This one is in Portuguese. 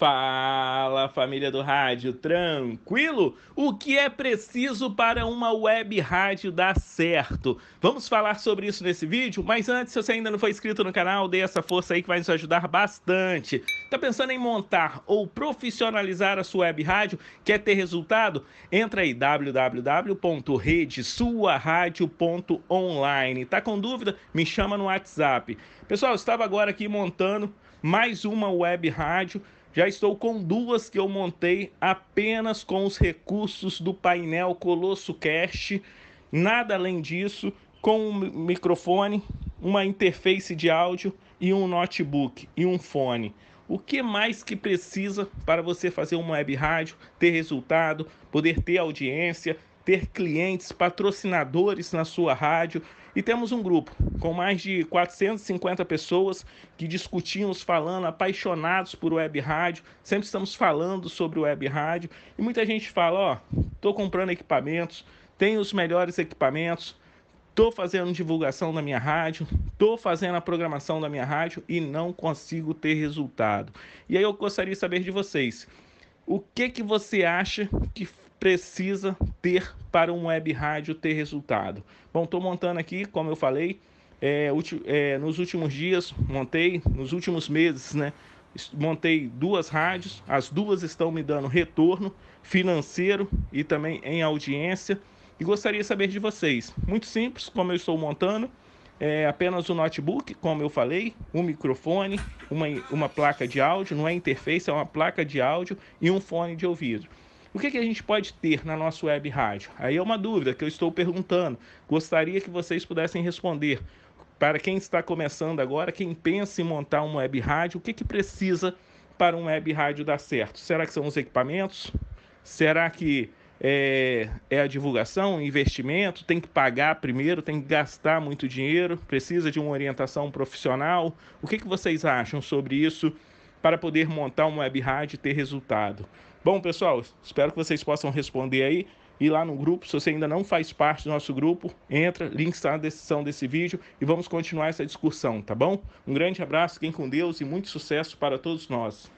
Fala família do rádio, tranquilo? O que é preciso para uma web rádio dar certo? Vamos falar sobre isso nesse vídeo, mas antes, se você ainda não foi inscrito no canal, dê essa força aí que vai nos ajudar bastante. Tá pensando em montar ou profissionalizar a sua web rádio? Quer ter resultado? Entra aí www.redesuaradio.online. Tá com dúvida? Me chama no WhatsApp. Pessoal, estava agora aqui montando mais uma web rádio já estou com duas que eu montei apenas com os recursos do painel Colosso Cast, nada além disso, com um microfone, uma interface de áudio e um notebook e um fone. O que mais que precisa para você fazer uma web rádio, ter resultado, poder ter audiência, ter clientes, patrocinadores na sua rádio. E temos um grupo com mais de 450 pessoas que discutimos, falando, apaixonados por web rádio. Sempre estamos falando sobre web rádio. E muita gente fala: Ó, oh, estou comprando equipamentos, tenho os melhores equipamentos, estou fazendo divulgação na minha rádio, estou fazendo a programação da minha rádio e não consigo ter resultado. E aí eu gostaria de saber de vocês. O que, que você acha que precisa ter para um web rádio ter resultado? Bom, estou montando aqui, como eu falei, é, é, nos últimos dias montei, nos últimos meses, né? Montei duas rádios, as duas estão me dando retorno financeiro e também em audiência. E gostaria de saber de vocês. Muito simples, como eu estou montando, é apenas o um notebook, como eu falei, um microfone, uma, uma placa de áudio, não é interface, é uma placa de áudio e um fone de ouvido. O que, que a gente pode ter na nossa web rádio? Aí é uma dúvida que eu estou perguntando. Gostaria que vocês pudessem responder. Para quem está começando agora, quem pensa em montar uma web rádio, o que, que precisa para um web rádio dar certo? Será que são os equipamentos? Será que é, é, a divulgação, investimento, tem que pagar primeiro, tem que gastar muito dinheiro, precisa de uma orientação profissional. O que, que vocês acham sobre isso? para poder montar uma web rádio e ter resultado? Bom, pessoal, espero que vocês possam responder aí e lá no grupo. Se você ainda não faz parte do nosso grupo, entra, link está na descrição desse vídeo e vamos continuar essa discussão, tá bom? Um grande abraço, fiquem com Deus e muito sucesso para todos nós.